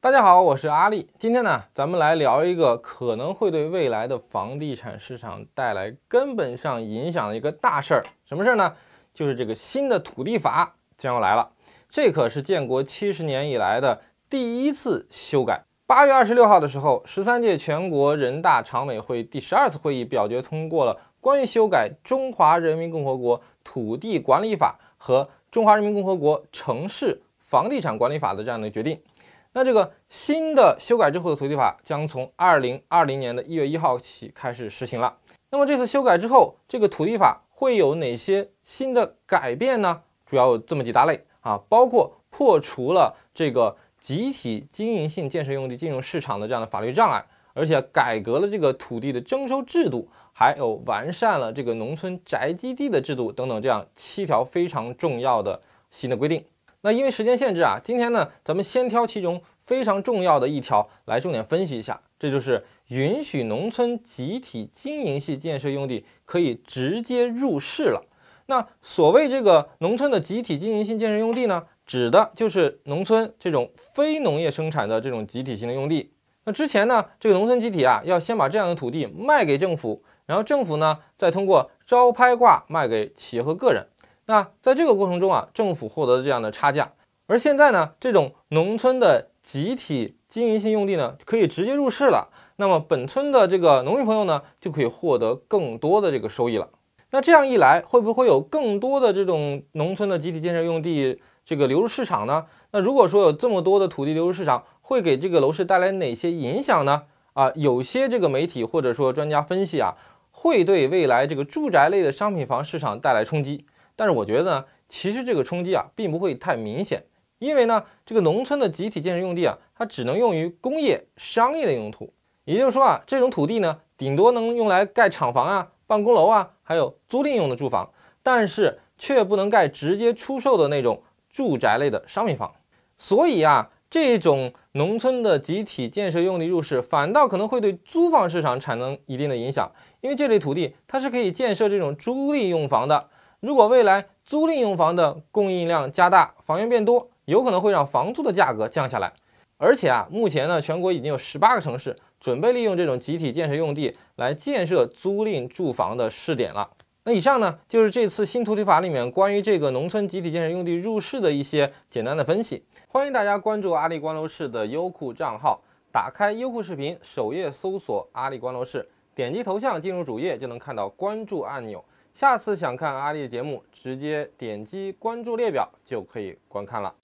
大家好，我是阿力。今天呢，咱们来聊一个可能会对未来的房地产市场带来根本上影响的一个大事儿。什么事儿呢？就是这个新的土地法将要来了。这可是建国七十年以来的第一次修改。八月二十六号的时候，十三届全国人大常委会第十二次会议表决通过了关于修改《中华人民共和国土地管理法》和。中华人民共和国城市房地产管理法的这样的决定，那这个新的修改之后的土地法将从二零二零年的一月一号起开始实行了。那么这次修改之后，这个土地法会有哪些新的改变呢？主要有这么几大类啊，包括破除了这个集体经营性建设用地进入市场的这样的法律障碍。而且改革了这个土地的征收制度，还有完善了这个农村宅基地的制度等等，这样七条非常重要的新的规定。那因为时间限制啊，今天呢，咱们先挑其中非常重要的一条来重点分析一下，这就是允许农村集体经营性建设用地可以直接入市了。那所谓这个农村的集体经营性建设用地呢，指的就是农村这种非农业生产的这种集体性的用地。之前呢，这个农村集体啊，要先把这样的土地卖给政府，然后政府呢再通过招拍挂卖给企业和个人。那在这个过程中啊，政府获得这样的差价。而现在呢，这种农村的集体经营性用地呢，可以直接入市了。那么本村的这个农民朋友呢，就可以获得更多的这个收益了。那这样一来，会不会有更多的这种农村的集体建设用地这个流入市场呢？那如果说有这么多的土地流入市场，会给这个楼市带来哪些影响呢？啊，有些这个媒体或者说专家分析啊，会对未来这个住宅类的商品房市场带来冲击。但是我觉得呢，其实这个冲击啊，并不会太明显，因为呢，这个农村的集体建设用地啊，它只能用于工业、商业的用途，也就是说啊，这种土地呢，顶多能用来盖厂房啊、办公楼啊，还有租赁用的住房，但是却不能盖直接出售的那种住宅类的商品房。所以啊。这种农村的集体建设用地入市，反倒可能会对租房市场产生一定的影响，因为这类土地它是可以建设这种租赁用房的。如果未来租赁用房的供应量加大，房源变多，有可能会让房租的价格降下来。而且啊，目前呢，全国已经有十八个城市准备利用这种集体建设用地来建设租赁住房的试点了。那以上呢，就是这次新土地法里面关于这个农村集体建设用地入市的一些简单的分析。欢迎大家关注阿里观楼市的优酷账号，打开优酷视频首页搜索“阿里观楼市”，点击头像进入主页就能看到关注按钮。下次想看阿里的节目，直接点击关注列表就可以观看了。